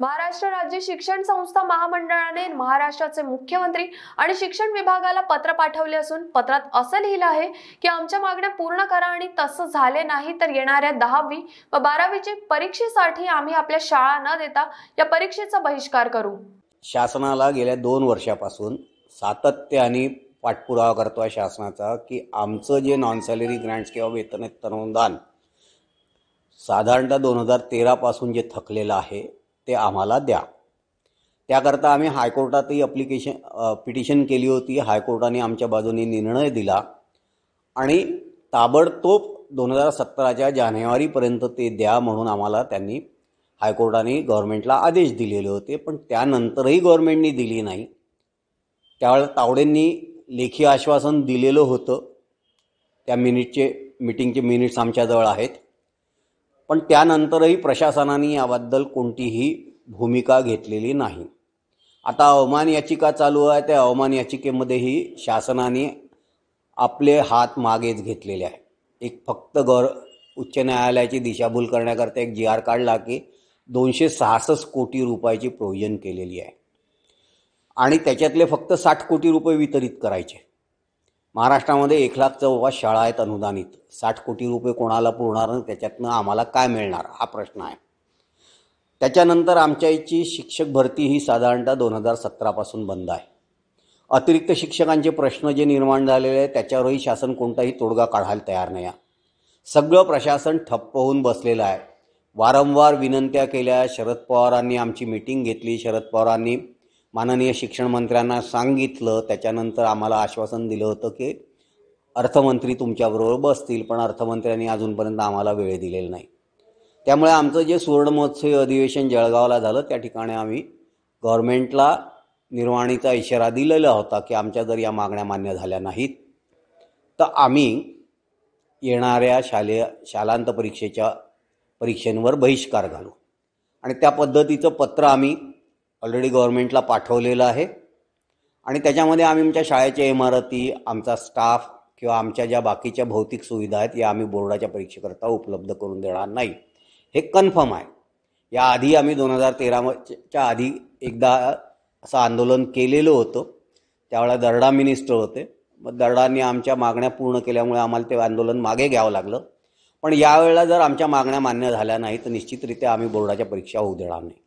महाराष्ट्र राज्य शिक्षण संस्था महामंडळाने महाराष्ट्राचे मुख्यमंत्री आणि शिक्षण विभागाला पत्र पाठवले असून पत्रात असं लिहिलं आहे की आमच्या मागण्या पूर्ण करा आणि तसं झाले नाही तर येणाऱ्या दहावी व बारावीची परीक्षेसाठी आम्ही आपल्या शाळा न देता या परीक्षेचा बहिष्कार करू शासनाला गेल्या दोन वर्षापासून सातत्याने पाठपुरावा करतो आहे शासनाचा की आमचं जे नॉन सॅलरी ग्रँट्स किंवा वेतन अनुदान साधारणतः दोन हजार तेरापासून जे थकलेलं आहे ते आम्हाला द्या त्याकरता आम्ही हायकोर्टातही अप्लिकेशन पिटिशन केली होती हायकोर्टाने आमच्या बाजूने निर्णय दिला आणि ताबडतोब दोन हजार सतराच्या जानेवारीपर्यंत ते द्या म्हणून आम्हाला त्यांनी हायकोर्टाने गव्हर्मेंटला आदेश दिलेले होते पण त्यानंतरही गव्हर्मेंटनी दिली नाही त्यावेळेला तावडेंनी लेखी आश्वासन दिलेलं होतं त्या मिनिटचे मिटिंगचे मिनिट्स आमच्याजवळ आहेत पण त्यानंतरही प्रशासनाने याबद्दल कोणतीही भूमिका घेतलेली नाही आता अवमान याचिका चालू आहे त्या अवमान याचिकेमध्येही शासनाने आपले हात मागेच घेतलेले आहे एक फक्त गौर उच्च न्यायालयाची दिशाभूल करण्याकरता एक जी आर काढला की दोनशे सहासष्ट कोटी रुपयाची प्रोव्हिजन केलेली आहे आणि त्याच्यातले फक्त साठ कोटी रुपये वितरित करायचे महाराष्ट्रामध्ये एक लाख चौपास शाळा आहेत अनुदानित साठ कोटी रुपये कोणाला पुरणार आणि त्याच्यातनं आम्हाला काय मिळणार हा प्रश्न आहे त्याच्यानंतर आमच्या इथची शिक्षक भरती ही साधारणतः दोन हजार सतरापासून बंद आहे अतिरिक्त शिक्षकांचे प्रश्न जे निर्माण झालेले आहेत त्याच्यावरही शासन कोणताही तोडगा काढायला तयार नाही आहे सगळं प्रशासन ठप्प होऊन बसलेलं आहे वारंवार विनंत्या केल्या शरद पवारांनी आमची मिटिंग घेतली शरद पवारांनी माननीय शिक्षण मंत्र्यांना सांगितलं त्याच्यानंतर आम्हाला आश्वासन दिलं होतं की अर्थमंत्री तुमच्याबरोबर बसतील पण अर्थमंत्र्यांनी अजूनपर्यंत आम्हाला वेळ दिलेला नाही त्यामुळे आमचं जे सुवर्णमहोत्सवी अधिवेशन जळगावला झालं त्या ठिकाणी आम्ही गव्हर्नमेंटला निर्वाणीचा इशारा दिलेला होता की आमच्या जर या मागण्या मान्य झाल्या नाहीत तर आम्ही येणाऱ्या शालेय शालांत परीक्षेच्या परीक्षेंवर बहिष्कार घालू आणि त्या पद्धतीचं पत्र आम्ही ऑलरेडी गव्हर्मेंटला पाठवलेलं आहे आणि त्याच्यामध्ये आम्ही आमच्या शाळेच्या इमारती आमचा स्टाफ किंवा आमच्या ज्या बाकीच्या भौतिक सुविधा आहेत या आम्ही बोर्डाच्या परीक्षेकरता उपलब्ध करून देणार नाही हे कन्फर्म आहे याआधी आम्ही दोन हजार तेराच्या आधी एकदा असं आंदोलन केलेलं होतं त्यावेळेला दरडा मिनिस्टर होते मग दरडांनी आमच्या मागण्या पूर्ण केल्यामुळे आम्हाला ते आंदोलन मागे घ्यावं लागलं पण यावेळेला जर आमच्या मागण्या मान्य झाल्या नाही तर निश्चितरित्या आम्ही बोर्डाच्या परीक्षा होऊ देणार नाही